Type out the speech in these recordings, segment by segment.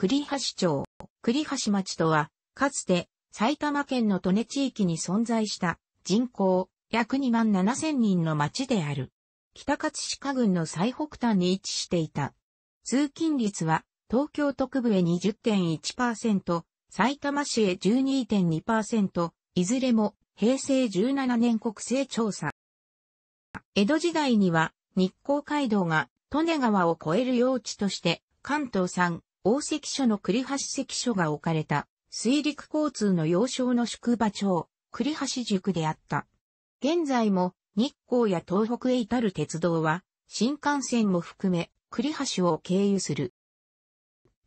栗橋町、栗橋町とは、かつて埼玉県の利根地域に存在した人口約2万7千人の町である。北葛飾郡の最北端に位置していた。通勤率は東京都区部へ20.1%、埼玉市へ12.2%、いずれも平成17年国勢調査。江戸時代には日光街道が利根川を越える用地として関東産大関所の栗橋関所が置かれた、水陸交通の要衝の宿場町、栗橋塾であった。現在も、日光や東北へ至る鉄道は、新幹線も含め、栗橋を経由する。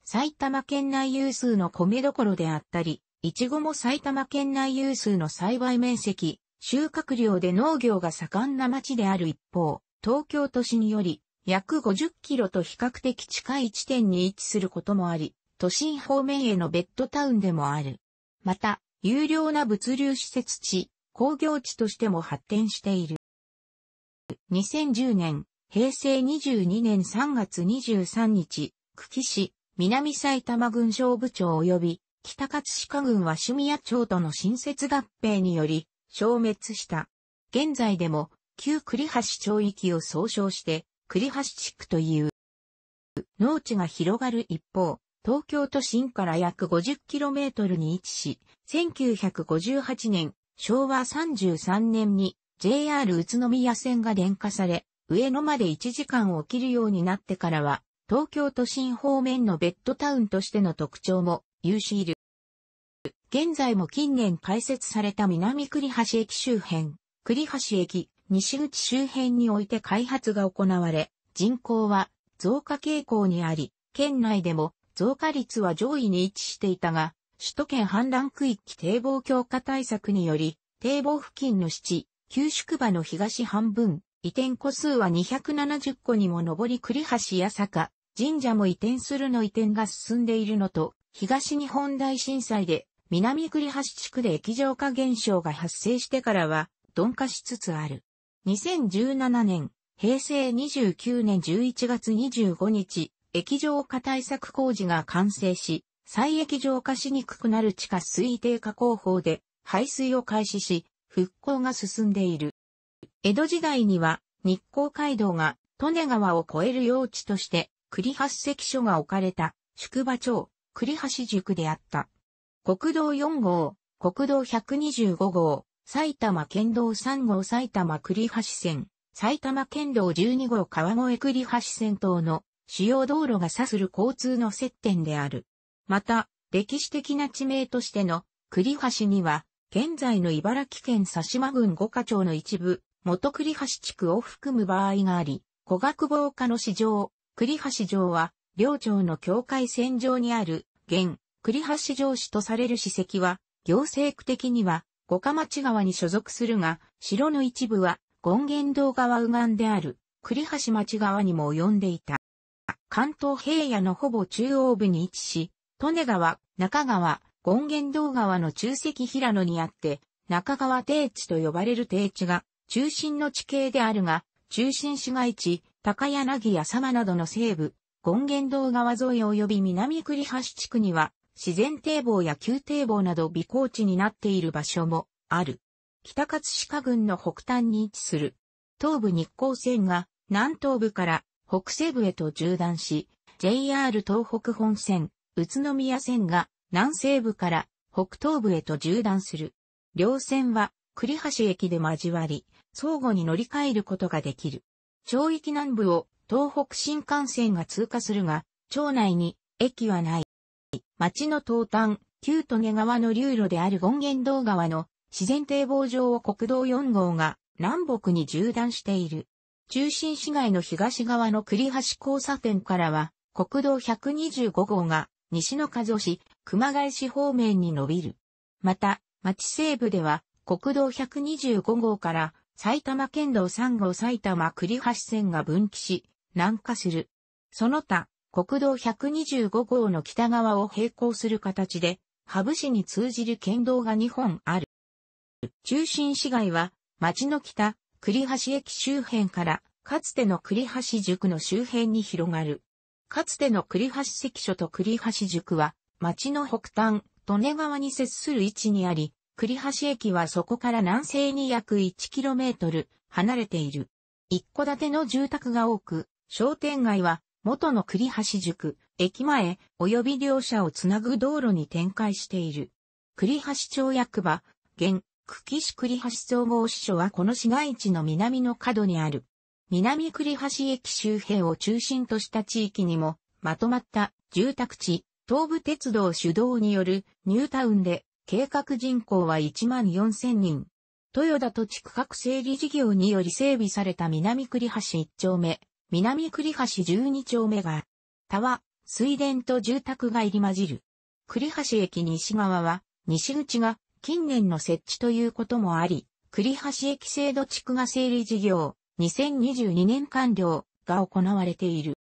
埼玉県内有数の米どころであったり、いちごも埼玉県内有数の栽培面積、収穫量で農業が盛んな町である一方、東京都市により約50キロと比較的近い地点に位置することもあり、都心方面へのベッドタウンでもある。また、有料な物流施設地、工業地としても発展している。2010年、平成22年3月23日、久喜市、南埼玉郡消部長及び、北葛飾郡は趣味屋町との新設合併により、消滅した。現在でも、旧栗橋町域を総称して、栗橋地区という農地が広がる一方、東京都心から約 50km に位置し、1958年、昭和33年に JR 宇都宮線が電化され、上野まで1時間起きるようになってからは、東京都心方面のベッドタウンとしての特徴も有しいる。現在も近年開設された南栗橋駅周辺、栗橋駅、西口周辺において開発が行われ、人口は増加傾向にあり、県内でも増加率は上位に位置していたが、首都圏氾濫区域堤防強化対策により、堤防付近の市、旧宿場の東半分、移転個数は270個にも上り栗橋や坂、神社も移転するの移転が進んでいるのと、東日本大震災で南栗橋地区で液状化現象が発生してからは鈍化しつつある。2017年、平成29年11月25日、液状化対策工事が完成し、再液状化しにくくなる地下水定化工法で排水を開始し、復興が進んでいる。江戸時代には日光街道が利根川を越える用地として栗橋石所が置かれた宿場町栗橋宿であった。国道4号、国道125号、埼玉県道3号埼玉栗橋線、埼玉県道12号川越栗橋線等の主要道路が指する交通の接点である。また、歴史的な地名としての栗橋には、現在の茨城県佐島郡五課町の一部、元栗橋地区を含む場合があり、小学防火の市場、栗橋城は、両町の境界線上にある、現、栗橋城市とされる史跡は、行政区的には、五日町川に所属するが、城の一部は、権現堂川右岸である、栗橋町川にも及んでいた。関東平野のほぼ中央部に位置し、利根川、中川、権現堂川の中石平野にあって、中川低地と呼ばれる低地が、中心の地形であるが、中心市街地、高柳や様などの西部、権現堂川沿い及び南栗橋地区には、自然堤防や旧堤防など備考地になっている場所もある。北葛飾郡の北端に位置する。東部日光線が南東部から北西部へと縦断し、JR 東北本線、宇都宮線が南西部から北東部へと縦断する。両線は栗橋駅で交わり、相互に乗り換えることができる。町域南部を東北新幹線が通過するが、町内に駅はない。町の東端、旧利根川の流路である権現堂川の自然堤防上を国道4号が南北に縦断している。中心市街の東側の栗橋交差点からは国道125号が西の加須市、熊谷市方面に伸びる。また、町西部では国道125号から埼玉県道3号埼玉栗橋線が分岐し、南下する。その他、国道125号の北側を並行する形で、ハブ市に通じる県道が2本ある。中心市街は、町の北、栗橋駅周辺から、かつての栗橋塾の周辺に広がる。かつての栗橋関所と栗橋塾は、町の北端、利根川に接する位置にあり、栗橋駅はそこから南西に約 1km 離れている。一戸建ての住宅が多く、商店街は元の栗橋塾、駅前、及び両者をつなぐ道路に展開している。栗橋町役場、現、久喜市栗橋総合支所はこの市街地の南の角にある。南栗橋駅周辺を中心とした地域にも、まとまった住宅地、東武鉄道主導によるニュータウンで計画人口は1万4000人。豊田土地区画整理事業により整備された南栗橋一丁目、南栗橋12丁目が、田は、水田と住宅が入り混じる。栗橋駅西側は、西口が近年の設置ということもあり、栗橋駅制度地区が整理事業、2022年完了が行われている。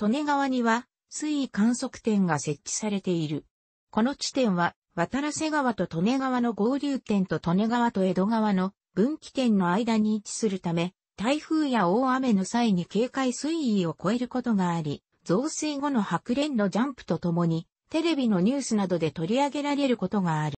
利根川には、水位観測点が設置されている。この地点は、渡瀬川と利根川の合流点と利根川と江戸川の分岐点の間に位置するため、台風や大雨の際に警戒水位を超えることがあり、増水後の白蓮のジャンプとともに、テレビのニュースなどで取り上げられることがある。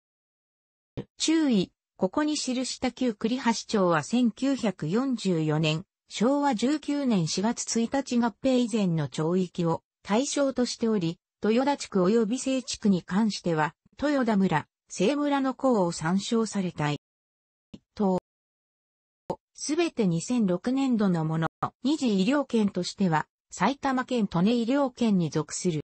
注意、ここに記した旧栗橋町は1944年、昭和19年4月1日合併以前の町域を対象としており、豊田地区及び聖地区に関しては、豊田村、聖村の項を参照されたい。すべて2006年度のもの、二次医療圏としては、埼玉県利根医療圏に属する。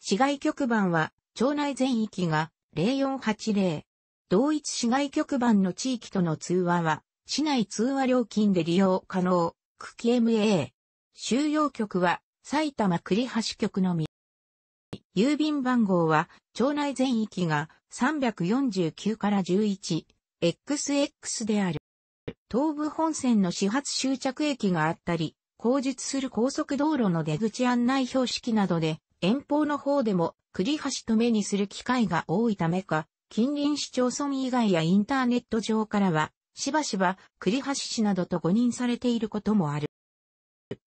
市外局番は、町内全域が0480。同一市外局番の地域との通話は、市内通話料金で利用可能、区 KMA。収容局は、埼玉栗橋局のみ。郵便番号は、町内全域が349から 11XX である。東武本線の始発終着駅があったり、後述する高速道路の出口案内標識などで、遠方の方でも栗橋と目にする機会が多いためか、近隣市町村以外やインターネット上からは、しばしば栗橋市などと誤認されていることもある。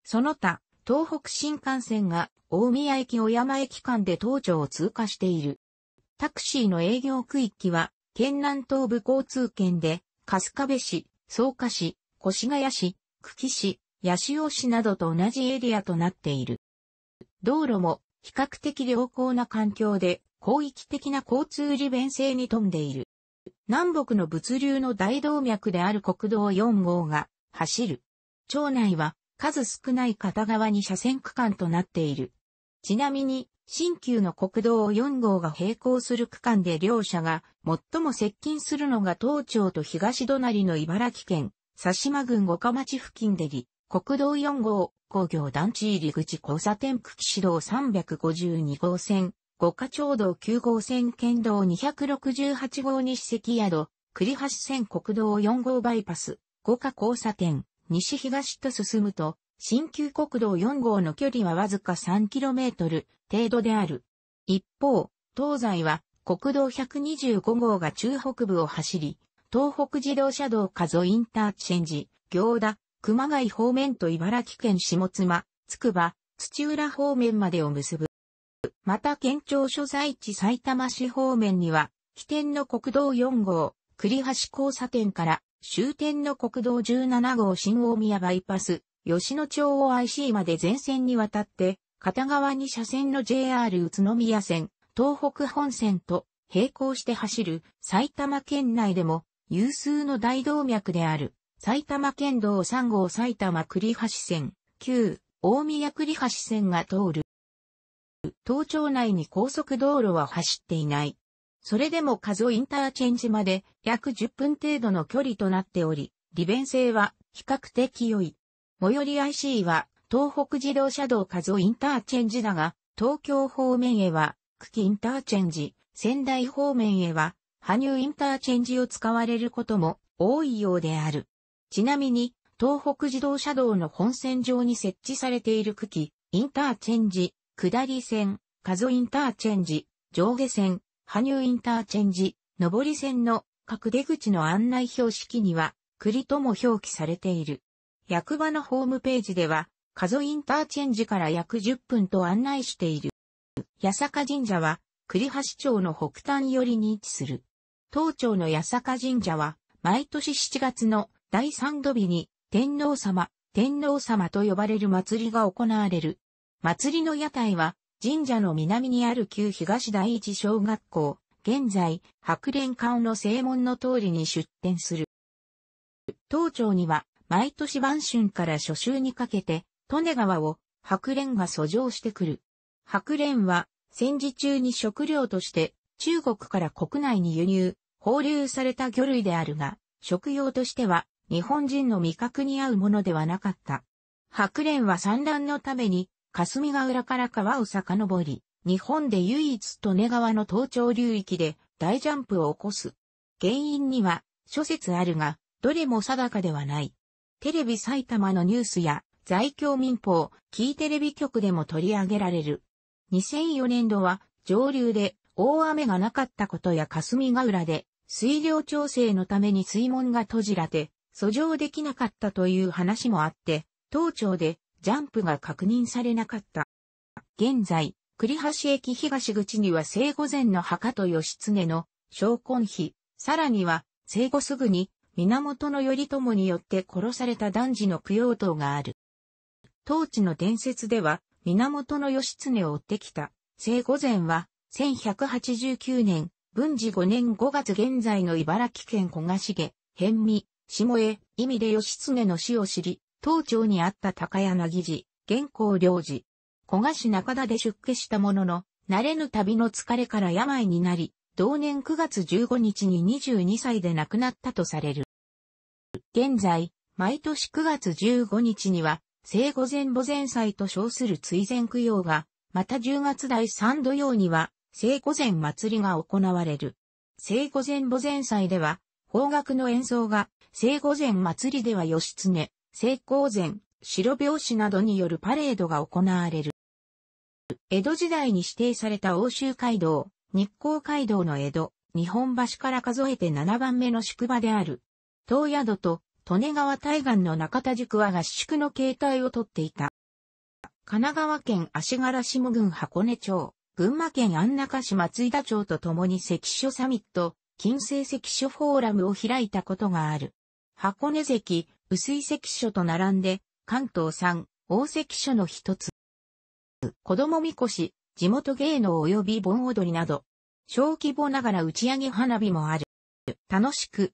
その他、東北新幹線が大宮駅小山駅間で東庁を通過している。タクシーの営業区域は、県南東部交通圏で、春日部市、草加市、越谷市、久喜市、八潮市などと同じエリアとなっている。道路も比較的良好な環境で広域的な交通利便性に富んでいる。南北の物流の大動脈である国道4号が走る。町内は数少ない片側に車線区間となっている。ちなみに、新旧の国道4号が並行する区間で両者が最も接近するのが東町と東隣の茨城県、佐島郡五日町付近でり、国道4号、工業団地入り口交差点区岸道352号線、五日町道9号線県道268号西関宿、栗橋線国道4号バイパス、五日交差点、西東と進むと、新旧国道4号の距離はわずか 3km 程度である。一方、東西は国道125号が中北部を走り、東北自動車道加須インターチェンジ、行田、熊谷方面と茨城県下妻、つくば、土浦方面までを結ぶ。また県庁所在地埼玉市方面には、起点の国道4号、栗橋交差点から終点の国道17号新大宮バイパス、吉野町を IC まで全線にわたって、片側に車線の JR 宇都宮線、東北本線と並行して走る埼玉県内でも有数の大動脈である埼玉県道3号埼玉栗橋線、旧大宮栗橋線が通る。東町内に高速道路は走っていない。それでも加須インターチェンジまで約10分程度の距離となっており、利便性は比較的良い。最寄り IC は東北自動車道数インターチェンジだが、東京方面へは久喜インターチェンジ、仙台方面へは羽生インターチェンジを使われることも多いようである。ちなみに、東北自動車道の本線上に設置されている区期、インターチェンジ、下り線、数インターチェンジ、上下線、羽生インターチェンジ、上り線の各出口の案内標識には、栗とも表記されている。役場のホームページでは、加須インターチェンジから約10分と案内している。八坂神社は、栗橋町の北端寄りに位置する。当町の八坂神社は、毎年7月の第3土日に、天皇様、天皇様と呼ばれる祭りが行われる。祭りの屋台は、神社の南にある旧東第一小学校、現在、白蓮館の正門の通りに出店する。当町には、毎年晩春から初秋にかけて、利根川を白蓮が遡上してくる。白蓮は戦時中に食料として中国から国内に輸入、放流された魚類であるが、食用としては日本人の味覚に合うものではなかった。白蓮は産卵のために霞ヶ浦から川を遡り、日本で唯一利根川の東頂流域で大ジャンプを起こす。原因には諸説あるが、どれも定かではない。テレビ埼玉のニュースや、在京民放、キーテレビ局でも取り上げられる。2004年度は、上流で大雨がなかったことや霞ヶ浦で、水量調整のために水門が閉じられ、遡上できなかったという話もあって、当庁でジャンプが確認されなかった。現在、栗橋駅東口には生後前の墓と義経の昇魂碑、さらには生後すぐに源頼朝によって殺された男児の供養塔がある。当地の伝説では、源義経を追ってきた、生午前は、1189年、文治5年5月現在の茨城県小賀重、辺見、下江、意味で義経の死を知り、当町にあった高柳寺、現光領寺。小賀市中田で出家したものの、慣れぬ旅の疲れから病になり、同年9月15日に22歳で亡くなったとされる。現在、毎年9月15日には、生後前母前祭と称する追善供養が、また10月第3土曜には、生後前祭りが行われる。生後前母前祭では、邦楽の演奏が、生後前祭りでは義経、聖光前、白拍子などによるパレードが行われる。江戸時代に指定された欧州街道、日光街道の江戸、日本橋から数えて7番目の宿場である、東宿と利根川対岸の中田宿は合宿の形態をとっていた。神奈川県足柄下郡箱根町、群馬県安中市松井田町と共に関所サミット、近世関所フォーラムを開いたことがある。箱根関、薄い関所と並んで、関東三、大関所の一つ。子供みこし、地元芸能及び盆踊りなど、小規模ながら打ち上げ花火もある。楽しく、